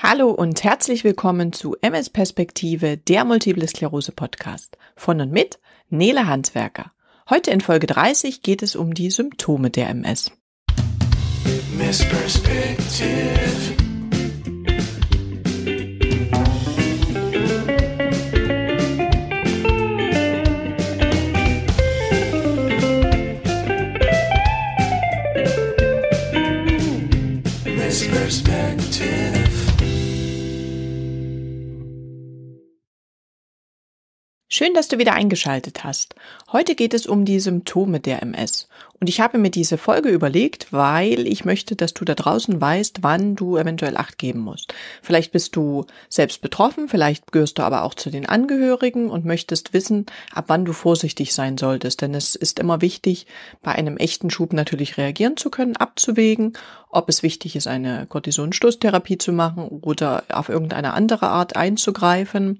Hallo und herzlich willkommen zu MS Perspektive, der Multiple Sklerose Podcast von und mit Nele Handwerker. Heute in Folge 30 geht es um die Symptome der MS. MS Perspektive. Perspective. Schön, dass du wieder eingeschaltet hast. Heute geht es um die Symptome der MS. Und ich habe mir diese Folge überlegt, weil ich möchte, dass du da draußen weißt, wann du eventuell Acht geben musst. Vielleicht bist du selbst betroffen, vielleicht gehörst du aber auch zu den Angehörigen und möchtest wissen, ab wann du vorsichtig sein solltest. Denn es ist immer wichtig, bei einem echten Schub natürlich reagieren zu können, abzuwägen, ob es wichtig ist, eine Cortisonstoßtherapie zu machen oder auf irgendeine andere Art einzugreifen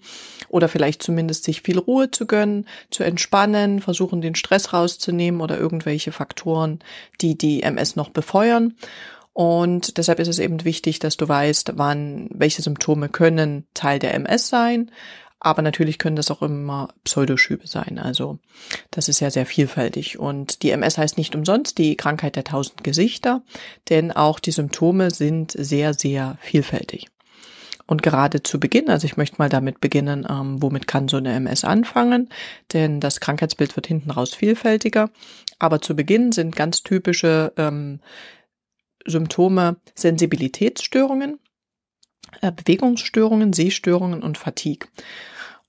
oder vielleicht zumindest sich viel Ruhe zu gönnen, zu entspannen, versuchen den Stress rauszunehmen oder irgendwelche Faktoren, die die MS noch befeuern. Und deshalb ist es eben wichtig, dass du weißt, wann welche Symptome können Teil der MS sein. Aber natürlich können das auch immer Pseudoschübe sein. Also das ist ja sehr vielfältig. Und die MS heißt nicht umsonst die Krankheit der tausend Gesichter, denn auch die Symptome sind sehr, sehr vielfältig. Und gerade zu Beginn, also ich möchte mal damit beginnen, ähm, womit kann so eine MS anfangen, denn das Krankheitsbild wird hinten raus vielfältiger. Aber zu Beginn sind ganz typische ähm, Symptome Sensibilitätsstörungen, äh, Bewegungsstörungen, Sehstörungen und Fatigue.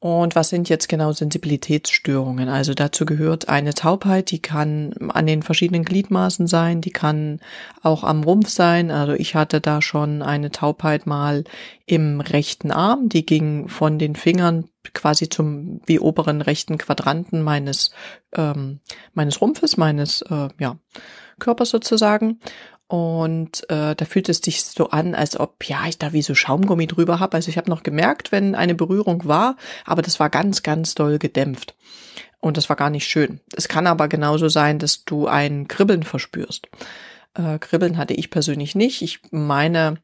Und was sind jetzt genau Sensibilitätsstörungen? Also dazu gehört eine Taubheit, die kann an den verschiedenen Gliedmaßen sein, die kann auch am Rumpf sein. Also ich hatte da schon eine Taubheit mal im rechten Arm, die ging von den Fingern quasi zum wie oberen rechten Quadranten meines ähm, meines Rumpfes, meines äh, ja Körpers sozusagen. Und äh, da fühlt es sich so an, als ob, ja, ich da wie so Schaumgummi drüber habe. Also ich habe noch gemerkt, wenn eine Berührung war, aber das war ganz, ganz doll gedämpft. Und das war gar nicht schön. Es kann aber genauso sein, dass du ein Kribbeln verspürst. Äh, Kribbeln hatte ich persönlich nicht. Ich meine,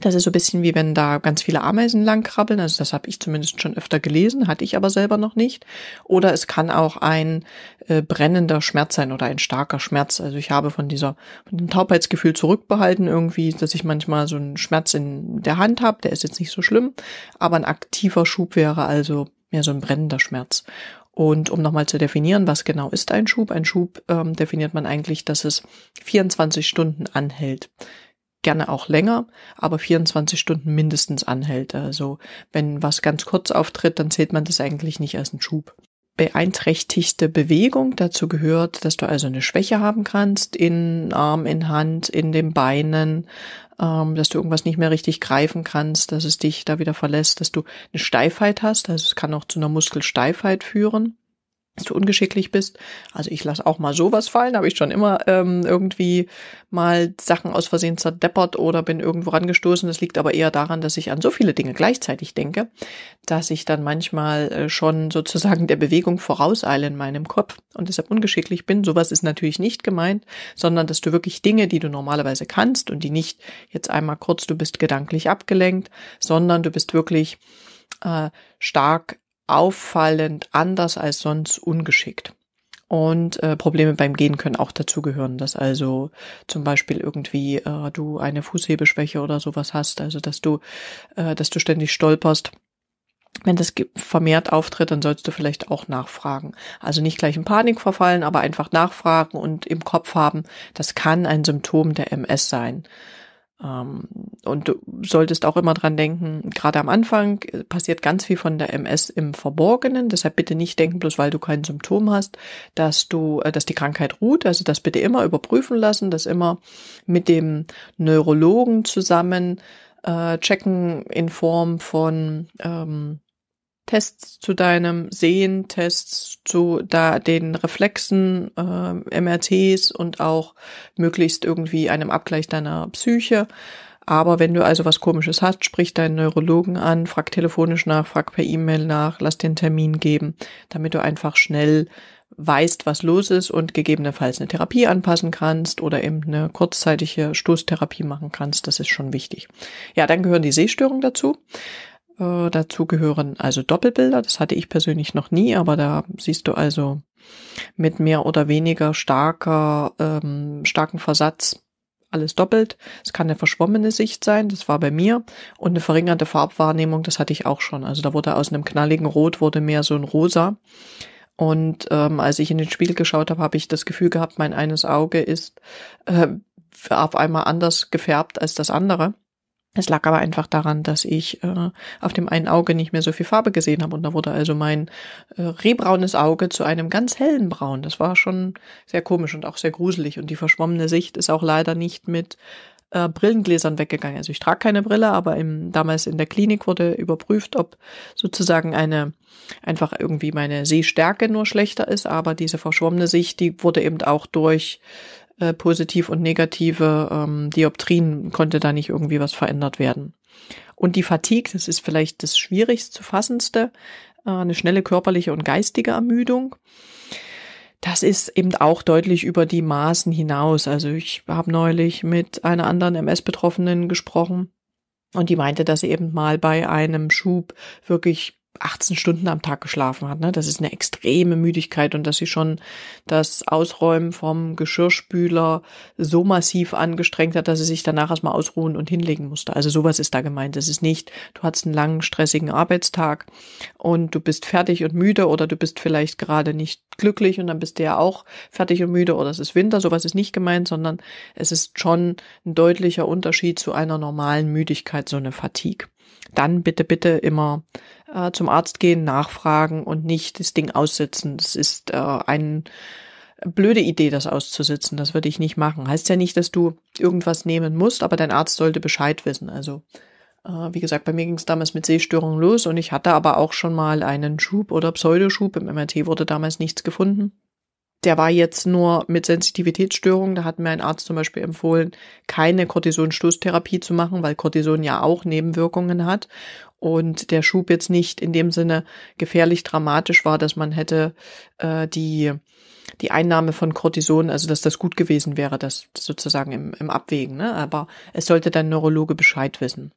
das ist so ein bisschen wie wenn da ganz viele Ameisen langkrabbeln. Also das habe ich zumindest schon öfter gelesen, hatte ich aber selber noch nicht. Oder es kann auch ein äh, brennender Schmerz sein oder ein starker Schmerz. Also ich habe von dieser von dem Taubheitsgefühl zurückbehalten irgendwie, dass ich manchmal so einen Schmerz in der Hand habe. Der ist jetzt nicht so schlimm, aber ein aktiver Schub wäre also mehr so ein brennender Schmerz. Und um nochmal zu definieren, was genau ist ein Schub? Ein Schub ähm, definiert man eigentlich, dass es 24 Stunden anhält gerne auch länger, aber 24 Stunden mindestens anhält. Also wenn was ganz kurz auftritt, dann zählt man das eigentlich nicht als einen Schub. Beeinträchtigte Bewegung, dazu gehört, dass du also eine Schwäche haben kannst in Arm, in Hand, in den Beinen, ähm, dass du irgendwas nicht mehr richtig greifen kannst, dass es dich da wieder verlässt, dass du eine Steifheit hast, also es kann auch zu einer Muskelsteifheit führen dass du ungeschicklich bist. Also ich lasse auch mal sowas fallen, habe ich schon immer ähm, irgendwie mal Sachen aus Versehen zerdeppert oder bin irgendwo rangestoßen. Das liegt aber eher daran, dass ich an so viele Dinge gleichzeitig denke, dass ich dann manchmal äh, schon sozusagen der Bewegung vorauseile in meinem Kopf und deshalb ungeschicklich bin. Sowas ist natürlich nicht gemeint, sondern dass du wirklich Dinge, die du normalerweise kannst und die nicht jetzt einmal kurz, du bist gedanklich abgelenkt, sondern du bist wirklich äh, stark auffallend anders als sonst ungeschickt. Und äh, Probleme beim Gehen können auch dazugehören, dass also zum Beispiel irgendwie äh, du eine Fußhebeschwäche oder sowas hast, also dass du, äh, dass du ständig stolperst. Wenn das vermehrt auftritt, dann sollst du vielleicht auch nachfragen. Also nicht gleich in Panik verfallen, aber einfach nachfragen und im Kopf haben, das kann ein Symptom der MS sein. Ähm, und du solltest auch immer dran denken, gerade am Anfang äh, passiert ganz viel von der MS im Verborgenen. Deshalb bitte nicht denken, bloß weil du kein Symptom hast, dass du, äh, dass die Krankheit ruht. Also das bitte immer überprüfen lassen, das immer mit dem Neurologen zusammen äh, checken in Form von ähm, Tests zu deinem Sehen, Tests zu da den Reflexen, äh, MRTs und auch möglichst irgendwie einem Abgleich deiner Psyche. Aber wenn du also was Komisches hast, sprich deinen Neurologen an, frag telefonisch nach, frag per E-Mail nach, lass den Termin geben, damit du einfach schnell weißt, was los ist und gegebenenfalls eine Therapie anpassen kannst oder eben eine kurzzeitige Stoßtherapie machen kannst. Das ist schon wichtig. Ja, dann gehören die Sehstörungen dazu. Äh, dazu gehören also Doppelbilder. Das hatte ich persönlich noch nie, aber da siehst du also mit mehr oder weniger starker, ähm, starken Versatz alles doppelt. Es kann eine verschwommene Sicht sein, das war bei mir. Und eine verringerte Farbwahrnehmung, das hatte ich auch schon. Also da wurde aus einem knalligen Rot wurde mehr so ein Rosa. Und ähm, als ich in den Spiegel geschaut habe, habe ich das Gefühl gehabt, mein eines Auge ist äh, auf einmal anders gefärbt als das andere. Es lag aber einfach daran, dass ich äh, auf dem einen Auge nicht mehr so viel Farbe gesehen habe und da wurde also mein äh, rehbraunes Auge zu einem ganz hellen Braun. Das war schon sehr komisch und auch sehr gruselig und die verschwommene Sicht ist auch leider nicht mit äh, Brillengläsern weggegangen. Also ich trage keine Brille, aber im, damals in der Klinik wurde überprüft, ob sozusagen eine einfach irgendwie meine Sehstärke nur schlechter ist, aber diese verschwommene Sicht, die wurde eben auch durch äh, positiv und negative ähm, Dioptrien, konnte da nicht irgendwie was verändert werden. Und die Fatigue, das ist vielleicht das schwierigst zu fassendste, äh, eine schnelle körperliche und geistige Ermüdung. Das ist eben auch deutlich über die Maßen hinaus. Also ich habe neulich mit einer anderen MS-Betroffenen gesprochen und die meinte, dass sie eben mal bei einem Schub wirklich 18 Stunden am Tag geschlafen hat. Ne? Das ist eine extreme Müdigkeit und dass sie schon das Ausräumen vom Geschirrspüler so massiv angestrengt hat, dass sie sich danach erstmal ausruhen und hinlegen musste. Also sowas ist da gemeint. Das ist nicht, du hattest einen langen, stressigen Arbeitstag und du bist fertig und müde oder du bist vielleicht gerade nicht glücklich und dann bist du ja auch fertig und müde oder es ist Winter. Sowas ist nicht gemeint, sondern es ist schon ein deutlicher Unterschied zu einer normalen Müdigkeit, so eine Fatigue dann bitte, bitte immer äh, zum Arzt gehen, nachfragen und nicht das Ding aussitzen. Das ist äh, ein äh, blöde Idee, das auszusitzen. Das würde ich nicht machen. Heißt ja nicht, dass du irgendwas nehmen musst, aber dein Arzt sollte Bescheid wissen. Also, äh, wie gesagt, bei mir ging es damals mit Sehstörungen los und ich hatte aber auch schon mal einen Schub oder Pseudoschub. Im MRT wurde damals nichts gefunden der war jetzt nur mit Sensitivitätsstörungen. Da hat mir ein Arzt zum Beispiel empfohlen, keine Cortison-Stoßtherapie zu machen, weil Cortison ja auch Nebenwirkungen hat. Und der Schub jetzt nicht in dem Sinne gefährlich dramatisch war, dass man hätte äh, die, die Einnahme von Cortison, also dass das gut gewesen wäre, das sozusagen im, im Abwägen. Ne? Aber es sollte dein Neurologe Bescheid wissen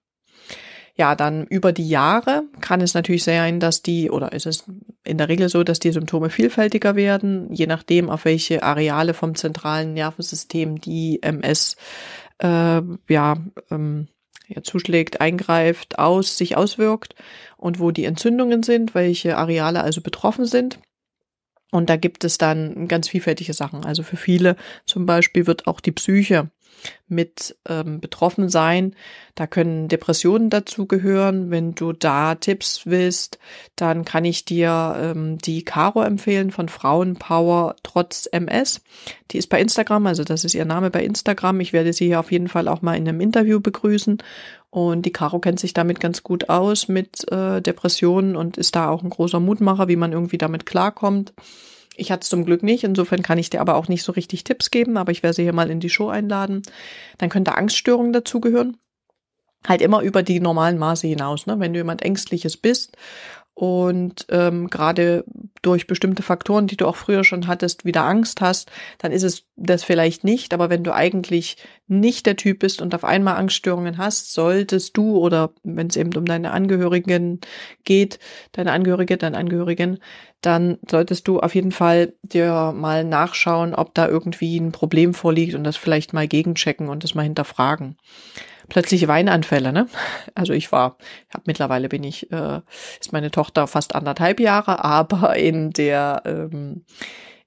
ja, dann über die Jahre kann es natürlich sein, dass die, oder ist es in der Regel so, dass die Symptome vielfältiger werden, je nachdem, auf welche Areale vom zentralen Nervensystem die MS äh, ja, ähm, ja, zuschlägt, eingreift, aus, sich auswirkt und wo die Entzündungen sind, welche Areale also betroffen sind. Und da gibt es dann ganz vielfältige Sachen. Also für viele zum Beispiel wird auch die Psyche mit ähm, betroffen sein. Da können Depressionen dazu gehören. Wenn du da Tipps willst, dann kann ich dir ähm, die Caro empfehlen von Frauenpower trotz MS. Die ist bei Instagram, also das ist ihr Name bei Instagram. Ich werde sie hier auf jeden Fall auch mal in einem Interview begrüßen. Und die Caro kennt sich damit ganz gut aus mit äh, Depressionen und ist da auch ein großer Mutmacher, wie man irgendwie damit klarkommt. Ich hatte es zum Glück nicht, insofern kann ich dir aber auch nicht so richtig Tipps geben, aber ich werde sie hier mal in die Show einladen. Dann könnte Angststörungen dazugehören. Halt immer über die normalen Maße hinaus. Ne? Wenn du jemand Ängstliches bist und ähm, gerade durch bestimmte Faktoren, die du auch früher schon hattest, wieder Angst hast, dann ist es das vielleicht nicht. Aber wenn du eigentlich nicht der Typ bist und auf einmal Angststörungen hast, solltest du oder wenn es eben um deine Angehörigen geht, deine Angehörige, deine Angehörigen, dann solltest du auf jeden Fall dir mal nachschauen, ob da irgendwie ein Problem vorliegt und das vielleicht mal gegenchecken und das mal hinterfragen plötzliche Weinanfälle. Ne? Also ich war, hab, mittlerweile bin ich, äh, ist meine Tochter fast anderthalb Jahre, aber in der ähm,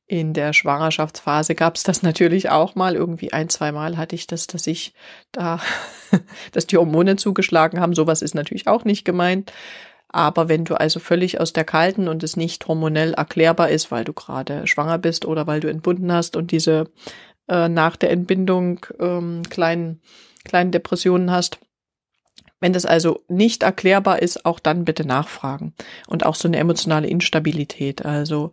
in der Schwangerschaftsphase gab es das natürlich auch mal. Irgendwie ein, zwei Mal hatte ich das, dass ich da, dass die Hormone zugeschlagen haben. Sowas ist natürlich auch nicht gemeint. Aber wenn du also völlig aus der Kalten und es nicht hormonell erklärbar ist, weil du gerade schwanger bist oder weil du entbunden hast und diese äh, nach der Entbindung ähm, kleinen kleinen Depressionen hast. Wenn das also nicht erklärbar ist, auch dann bitte nachfragen. Und auch so eine emotionale Instabilität. Also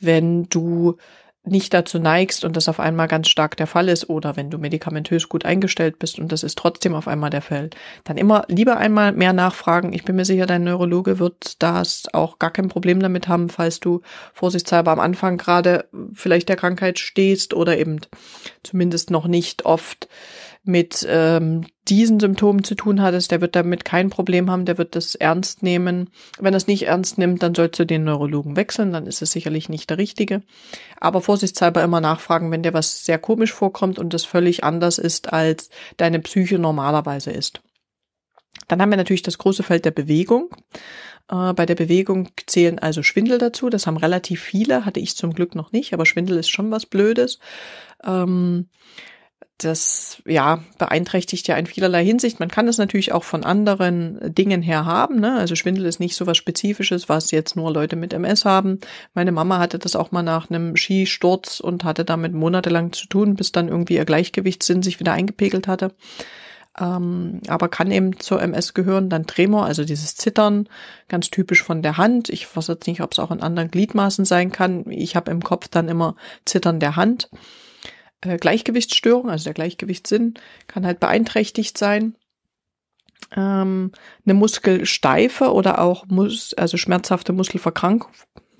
wenn du nicht dazu neigst und das auf einmal ganz stark der Fall ist oder wenn du medikamentös gut eingestellt bist und das ist trotzdem auf einmal der Fall, dann immer lieber einmal mehr nachfragen. Ich bin mir sicher, dein Neurologe wird das auch gar kein Problem damit haben, falls du vorsichtshalber am Anfang gerade vielleicht der Krankheit stehst oder eben zumindest noch nicht oft mit ähm, diesen Symptomen zu tun hattest, der wird damit kein Problem haben, der wird das ernst nehmen. Wenn er es nicht ernst nimmt, dann sollst du den Neurologen wechseln, dann ist es sicherlich nicht der richtige. Aber vorsichtshalber immer nachfragen, wenn dir was sehr komisch vorkommt und das völlig anders ist, als deine Psyche normalerweise ist. Dann haben wir natürlich das große Feld der Bewegung. Äh, bei der Bewegung zählen also Schwindel dazu. Das haben relativ viele, hatte ich zum Glück noch nicht, aber Schwindel ist schon was Blödes. Ähm, das ja beeinträchtigt ja in vielerlei Hinsicht. Man kann es natürlich auch von anderen Dingen her haben. Ne? Also Schwindel ist nicht so was Spezifisches, was jetzt nur Leute mit MS haben. Meine Mama hatte das auch mal nach einem Skisturz und hatte damit monatelang zu tun, bis dann irgendwie ihr Gleichgewichtssinn sich wieder eingepegelt hatte. Ähm, aber kann eben zur MS gehören. Dann Tremor, also dieses Zittern, ganz typisch von der Hand. Ich weiß jetzt nicht, ob es auch in anderen Gliedmaßen sein kann. Ich habe im Kopf dann immer Zittern der Hand. Äh, Gleichgewichtsstörung, also der Gleichgewichtssinn kann halt beeinträchtigt sein. Ähm, eine Muskelsteife oder auch Mus also schmerzhafte Muskelverkrankung,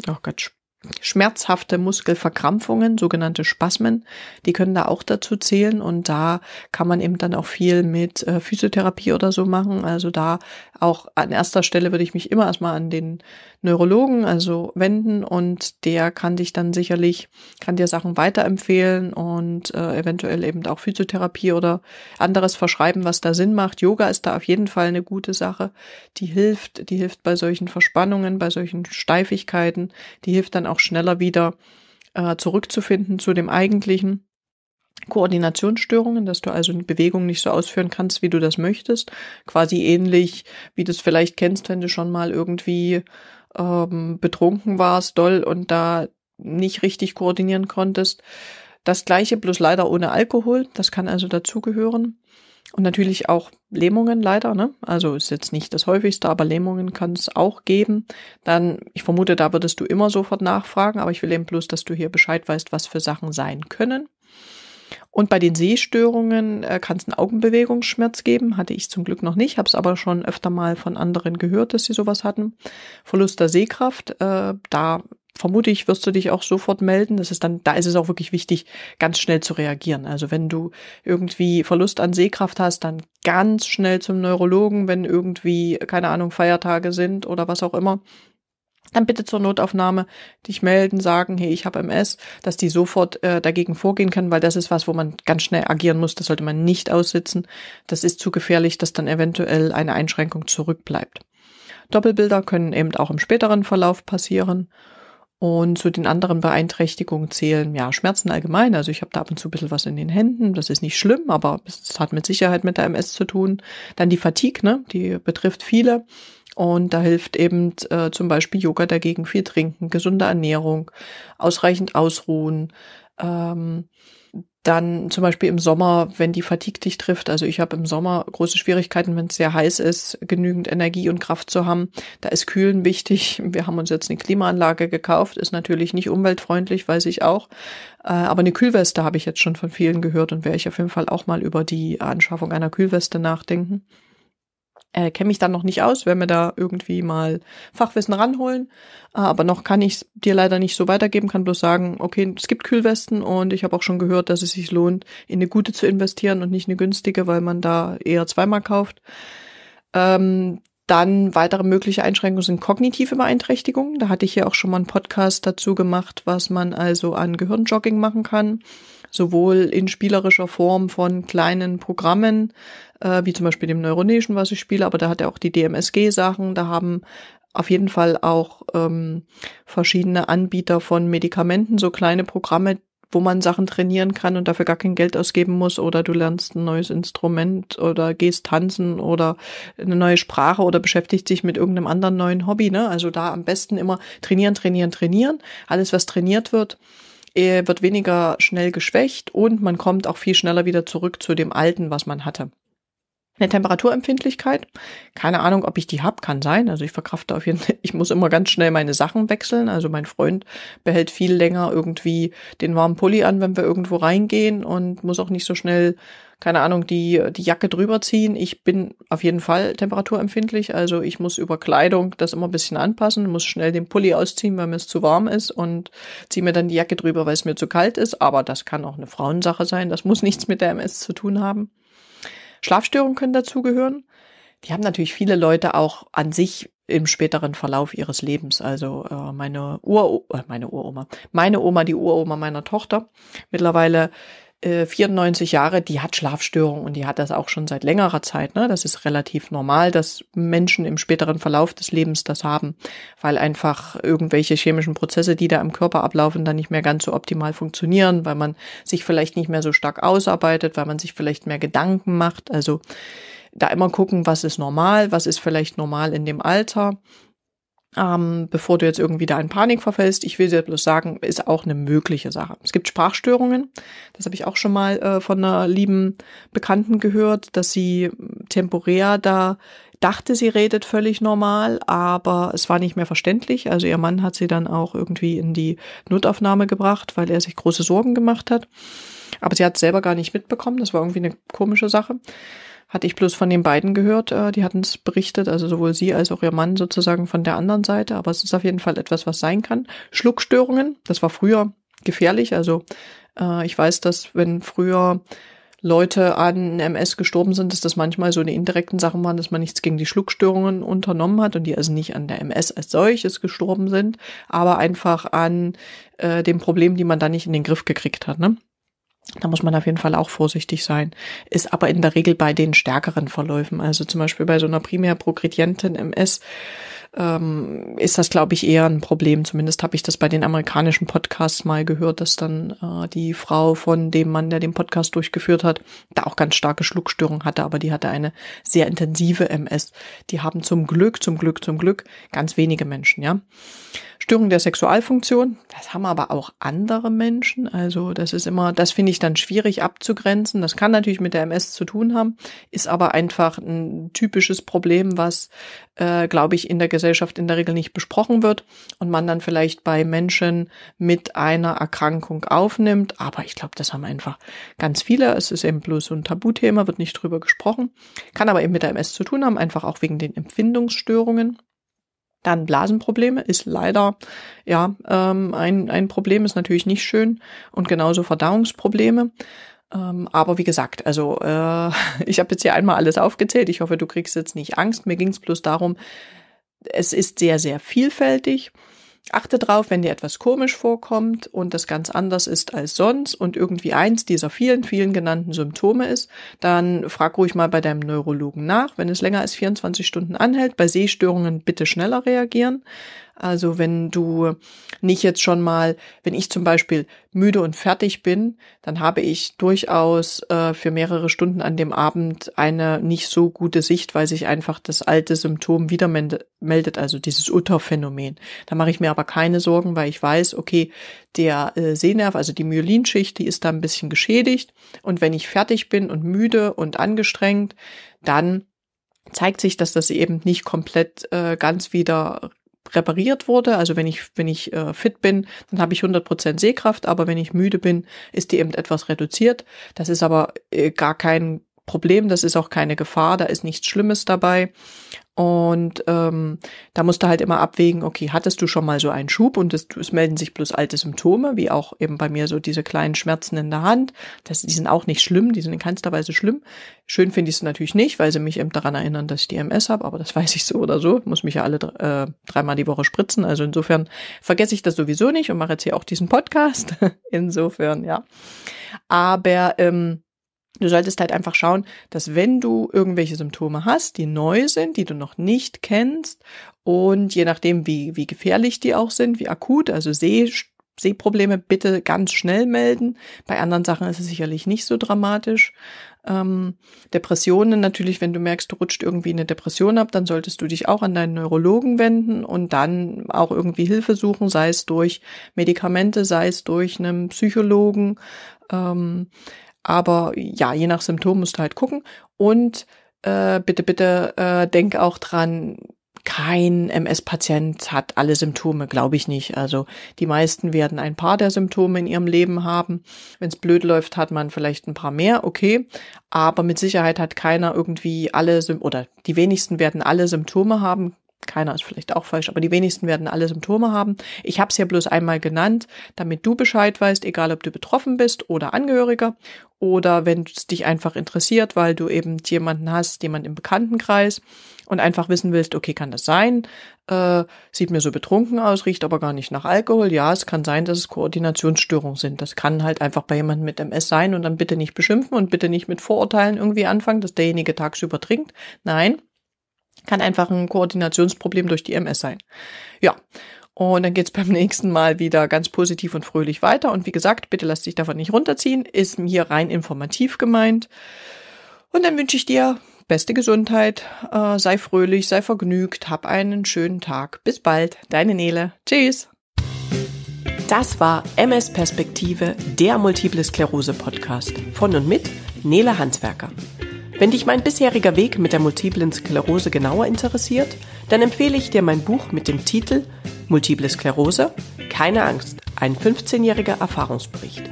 oh Gott, Schmerzhafte Muskelverkrampfungen, sogenannte Spasmen, die können da auch dazu zählen und da kann man eben dann auch viel mit äh, Physiotherapie oder so machen. Also da auch an erster Stelle würde ich mich immer erstmal an den Neurologen, also wenden und der kann dich dann sicherlich, kann dir Sachen weiterempfehlen und äh, eventuell eben auch Physiotherapie oder anderes verschreiben, was da Sinn macht. Yoga ist da auf jeden Fall eine gute Sache, die hilft, die hilft bei solchen Verspannungen, bei solchen Steifigkeiten, die hilft dann auch auch schneller wieder äh, zurückzufinden zu dem eigentlichen. Koordinationsstörungen, dass du also die Bewegung nicht so ausführen kannst, wie du das möchtest. Quasi ähnlich, wie du es vielleicht kennst, wenn du schon mal irgendwie ähm, betrunken warst, doll und da nicht richtig koordinieren konntest. Das gleiche, bloß leider ohne Alkohol. Das kann also dazugehören. Und natürlich auch Lähmungen leider, ne? Also ist jetzt nicht das häufigste, aber Lähmungen kann es auch geben. Dann, ich vermute, da würdest du immer sofort nachfragen, aber ich will eben bloß, dass du hier Bescheid weißt, was für Sachen sein können. Und bei den Sehstörungen äh, kann es einen Augenbewegungsschmerz geben. Hatte ich zum Glück noch nicht, habe es aber schon öfter mal von anderen gehört, dass sie sowas hatten. Verlust der Sehkraft, äh, da vermute ich, wirst du dich auch sofort melden. Das ist dann, da ist es auch wirklich wichtig, ganz schnell zu reagieren. Also wenn du irgendwie Verlust an Sehkraft hast, dann ganz schnell zum Neurologen, wenn irgendwie, keine Ahnung, Feiertage sind oder was auch immer. Dann bitte zur Notaufnahme dich melden, sagen, hey, ich habe MS, dass die sofort äh, dagegen vorgehen können, weil das ist was, wo man ganz schnell agieren muss. Das sollte man nicht aussitzen. Das ist zu gefährlich, dass dann eventuell eine Einschränkung zurückbleibt. Doppelbilder können eben auch im späteren Verlauf passieren. Und zu den anderen Beeinträchtigungen zählen ja Schmerzen allgemein. Also ich habe da ab und zu ein bisschen was in den Händen. Das ist nicht schlimm, aber es hat mit Sicherheit mit der MS zu tun. Dann die Fatigue, ne? die betrifft viele. Und da hilft eben äh, zum Beispiel Yoga dagegen, viel trinken, gesunde Ernährung, ausreichend ausruhen. Ähm, dann zum Beispiel im Sommer, wenn die Fatigue dich trifft. Also ich habe im Sommer große Schwierigkeiten, wenn es sehr heiß ist, genügend Energie und Kraft zu haben. Da ist Kühlen wichtig. Wir haben uns jetzt eine Klimaanlage gekauft, ist natürlich nicht umweltfreundlich, weiß ich auch. Äh, aber eine Kühlweste habe ich jetzt schon von vielen gehört und werde ich auf jeden Fall auch mal über die Anschaffung einer Kühlweste nachdenken. Äh, Kenne mich dann noch nicht aus, werde wir da irgendwie mal Fachwissen ranholen. Ah, aber noch kann ich dir leider nicht so weitergeben, kann bloß sagen, okay, es gibt Kühlwesten und ich habe auch schon gehört, dass es sich lohnt, in eine gute zu investieren und nicht eine günstige, weil man da eher zweimal kauft. Ähm, dann weitere mögliche Einschränkungen sind kognitive Beeinträchtigungen. Da hatte ich ja auch schon mal einen Podcast dazu gemacht, was man also an Gehirnjogging machen kann sowohl in spielerischer Form von kleinen Programmen, äh, wie zum Beispiel dem Neuronation, was ich spiele, aber da hat er auch die DMSG-Sachen, da haben auf jeden Fall auch ähm, verschiedene Anbieter von Medikamenten, so kleine Programme, wo man Sachen trainieren kann und dafür gar kein Geld ausgeben muss oder du lernst ein neues Instrument oder gehst tanzen oder eine neue Sprache oder beschäftigt dich mit irgendeinem anderen neuen Hobby. Ne? Also da am besten immer trainieren, trainieren, trainieren. Alles, was trainiert wird, er wird weniger schnell geschwächt und man kommt auch viel schneller wieder zurück zu dem Alten, was man hatte eine Temperaturempfindlichkeit. Keine Ahnung, ob ich die hab, kann sein. Also ich verkrafte auf jeden Fall, ich muss immer ganz schnell meine Sachen wechseln. Also mein Freund behält viel länger irgendwie den warmen Pulli an, wenn wir irgendwo reingehen und muss auch nicht so schnell, keine Ahnung, die, die Jacke drüber ziehen. Ich bin auf jeden Fall temperaturempfindlich. Also ich muss über Kleidung das immer ein bisschen anpassen, muss schnell den Pulli ausziehen, weil mir es zu warm ist und ziehe mir dann die Jacke drüber, weil es mir zu kalt ist. Aber das kann auch eine Frauensache sein. Das muss nichts mit der MS zu tun haben. Schlafstörungen können dazugehören. Die haben natürlich viele Leute auch an sich im späteren Verlauf ihres Lebens. Also äh, meine Ur äh, meine Uroma, meine Oma, die Uroma meiner Tochter, mittlerweile 94 äh, Jahre, die hat Schlafstörungen und die hat das auch schon seit längerer Zeit. Ne? Das ist relativ normal, dass Menschen im späteren Verlauf des Lebens das haben, weil einfach irgendwelche chemischen Prozesse, die da im Körper ablaufen, dann nicht mehr ganz so optimal funktionieren, weil man sich vielleicht nicht mehr so stark ausarbeitet, weil man sich vielleicht mehr Gedanken macht. Also da immer gucken, was ist normal, was ist vielleicht normal in dem Alter ähm, bevor du jetzt irgendwie da in Panik verfällst. Ich will dir bloß sagen, ist auch eine mögliche Sache. Es gibt Sprachstörungen. Das habe ich auch schon mal äh, von einer lieben Bekannten gehört, dass sie temporär da dachte, sie redet völlig normal, aber es war nicht mehr verständlich. Also ihr Mann hat sie dann auch irgendwie in die Notaufnahme gebracht, weil er sich große Sorgen gemacht hat. Aber sie hat es selber gar nicht mitbekommen. Das war irgendwie eine komische Sache hatte ich bloß von den beiden gehört, äh, die hatten es berichtet, also sowohl sie als auch ihr Mann sozusagen von der anderen Seite, aber es ist auf jeden Fall etwas, was sein kann. Schluckstörungen, das war früher gefährlich, also äh, ich weiß, dass wenn früher Leute an MS gestorben sind, dass das manchmal so eine indirekten Sachen waren, dass man nichts gegen die Schluckstörungen unternommen hat und die also nicht an der MS als solches gestorben sind, aber einfach an äh, dem Problem, die man da nicht in den Griff gekriegt hat. Ne? Da muss man auf jeden Fall auch vorsichtig sein. Ist aber in der Regel bei den stärkeren Verläufen, also zum Beispiel bei so einer primär progredienten MS, ähm, ist das, glaube ich, eher ein Problem. Zumindest habe ich das bei den amerikanischen Podcasts mal gehört, dass dann äh, die Frau von dem Mann, der den Podcast durchgeführt hat, da auch ganz starke Schluckstörungen hatte, aber die hatte eine sehr intensive MS. Die haben zum Glück, zum Glück, zum Glück ganz wenige Menschen, ja. Störung der Sexualfunktion, das haben aber auch andere Menschen. Also das ist immer, das finde ich dann schwierig abzugrenzen. Das kann natürlich mit der MS zu tun haben, ist aber einfach ein typisches Problem, was, äh, glaube ich, in der Gesellschaft Gesellschaft in der Regel nicht besprochen wird und man dann vielleicht bei Menschen mit einer Erkrankung aufnimmt. Aber ich glaube, das haben einfach ganz viele. Es ist eben bloß so ein Tabuthema, wird nicht drüber gesprochen. Kann aber eben mit der MS zu tun haben, einfach auch wegen den Empfindungsstörungen. Dann Blasenprobleme ist leider ja ähm, ein, ein Problem, ist natürlich nicht schön und genauso Verdauungsprobleme. Ähm, aber wie gesagt, also äh, ich habe jetzt hier einmal alles aufgezählt. Ich hoffe, du kriegst jetzt nicht Angst. Mir ging es bloß darum, es ist sehr, sehr vielfältig. Achte drauf, wenn dir etwas komisch vorkommt und das ganz anders ist als sonst und irgendwie eins dieser vielen, vielen genannten Symptome ist, dann frag ruhig mal bei deinem Neurologen nach. Wenn es länger als 24 Stunden anhält, bei Sehstörungen bitte schneller reagieren. Also wenn du nicht jetzt schon mal, wenn ich zum Beispiel müde und fertig bin, dann habe ich durchaus äh, für mehrere Stunden an dem Abend eine nicht so gute Sicht, weil sich einfach das alte Symptom wieder meldet, also dieses Utterphänomen. Da mache ich mir aber keine Sorgen, weil ich weiß, okay, der äh, Sehnerv, also die Myelinschicht, die ist da ein bisschen geschädigt. Und wenn ich fertig bin und müde und angestrengt, dann zeigt sich, dass das eben nicht komplett äh, ganz wieder repariert wurde. Also wenn ich, wenn ich äh, fit bin, dann habe ich 100% Sehkraft, aber wenn ich müde bin, ist die eben etwas reduziert. Das ist aber äh, gar kein Problem, das ist auch keine Gefahr, da ist nichts Schlimmes dabei. Und ähm, da musst du halt immer abwägen, okay, hattest du schon mal so einen Schub und es, es, melden sich bloß alte Symptome, wie auch eben bei mir so diese kleinen Schmerzen in der Hand. Das, die sind auch nicht schlimm, die sind in keinster Weise schlimm. Schön finde ich es natürlich nicht, weil sie mich eben daran erinnern, dass ich die MS habe, aber das weiß ich so oder so. muss mich ja alle äh, dreimal die Woche spritzen. Also insofern vergesse ich das sowieso nicht und mache jetzt hier auch diesen Podcast. insofern, ja. Aber ähm, Du solltest halt einfach schauen, dass wenn du irgendwelche Symptome hast, die neu sind, die du noch nicht kennst und je nachdem, wie, wie gefährlich die auch sind, wie akut, also Seh, Sehprobleme bitte ganz schnell melden. Bei anderen Sachen ist es sicherlich nicht so dramatisch. Ähm, Depressionen natürlich, wenn du merkst, du rutscht irgendwie eine Depression ab, dann solltest du dich auch an deinen Neurologen wenden und dann auch irgendwie Hilfe suchen, sei es durch Medikamente, sei es durch einen Psychologen. Ähm, aber ja, je nach Symptom musst du halt gucken. Und äh, bitte, bitte äh, denk auch dran, kein MS-Patient hat alle Symptome, glaube ich nicht. Also die meisten werden ein paar der Symptome in ihrem Leben haben. Wenn es blöd läuft, hat man vielleicht ein paar mehr, okay. Aber mit Sicherheit hat keiner irgendwie alle Sym oder die wenigsten werden alle Symptome haben keiner ist vielleicht auch falsch, aber die wenigsten werden alle Symptome haben. Ich habe es ja bloß einmal genannt, damit du Bescheid weißt, egal ob du betroffen bist oder Angehöriger oder wenn es dich einfach interessiert, weil du eben jemanden hast, jemand im Bekanntenkreis und einfach wissen willst, okay, kann das sein? Äh, sieht mir so betrunken aus, riecht aber gar nicht nach Alkohol. Ja, es kann sein, dass es Koordinationsstörungen sind. Das kann halt einfach bei jemandem mit MS sein und dann bitte nicht beschimpfen und bitte nicht mit Vorurteilen irgendwie anfangen, dass derjenige tagsüber trinkt. Nein, kann einfach ein Koordinationsproblem durch die MS sein. Ja. Und dann geht es beim nächsten Mal wieder ganz positiv und fröhlich weiter. Und wie gesagt, bitte lass dich davon nicht runterziehen. Ist mir rein informativ gemeint. Und dann wünsche ich dir beste Gesundheit, äh, sei fröhlich, sei vergnügt, hab einen schönen Tag. Bis bald, deine Nele. Tschüss. Das war MS Perspektive, der Multiple Sklerose Podcast von und mit Nele Handwerker. Wenn dich mein bisheriger Weg mit der multiplen Sklerose genauer interessiert, dann empfehle ich dir mein Buch mit dem Titel Multiple Sklerose, keine Angst, ein 15-jähriger Erfahrungsbericht.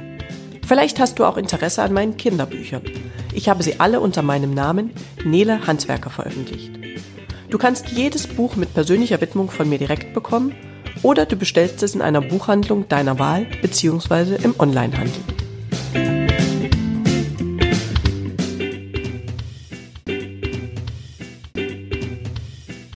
Vielleicht hast du auch Interesse an meinen Kinderbüchern. Ich habe sie alle unter meinem Namen Nele Handwerker veröffentlicht. Du kannst jedes Buch mit persönlicher Widmung von mir direkt bekommen oder du bestellst es in einer Buchhandlung deiner Wahl bzw. im Onlinehandel.